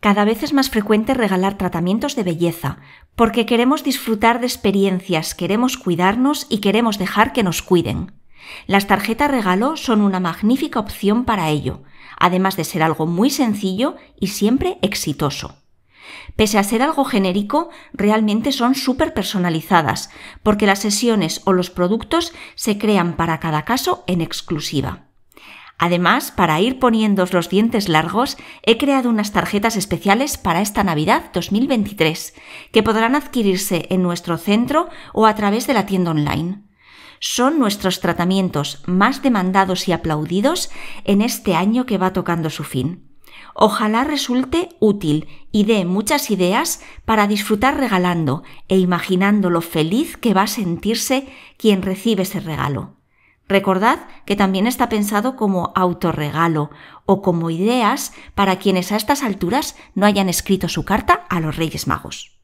Cada vez es más frecuente regalar tratamientos de belleza, porque queremos disfrutar de experiencias, queremos cuidarnos y queremos dejar que nos cuiden. Las tarjetas regalo son una magnífica opción para ello, además de ser algo muy sencillo y siempre exitoso. Pese a ser algo genérico, realmente son súper personalizadas, porque las sesiones o los productos se crean para cada caso en exclusiva. Además, para ir poniéndos los dientes largos, he creado unas tarjetas especiales para esta Navidad 2023, que podrán adquirirse en nuestro centro o a través de la tienda online. Son nuestros tratamientos más demandados y aplaudidos en este año que va tocando su fin. Ojalá resulte útil y dé muchas ideas para disfrutar regalando e imaginando lo feliz que va a sentirse quien recibe ese regalo. Recordad que también está pensado como autorregalo o como ideas para quienes a estas alturas no hayan escrito su carta a los Reyes Magos.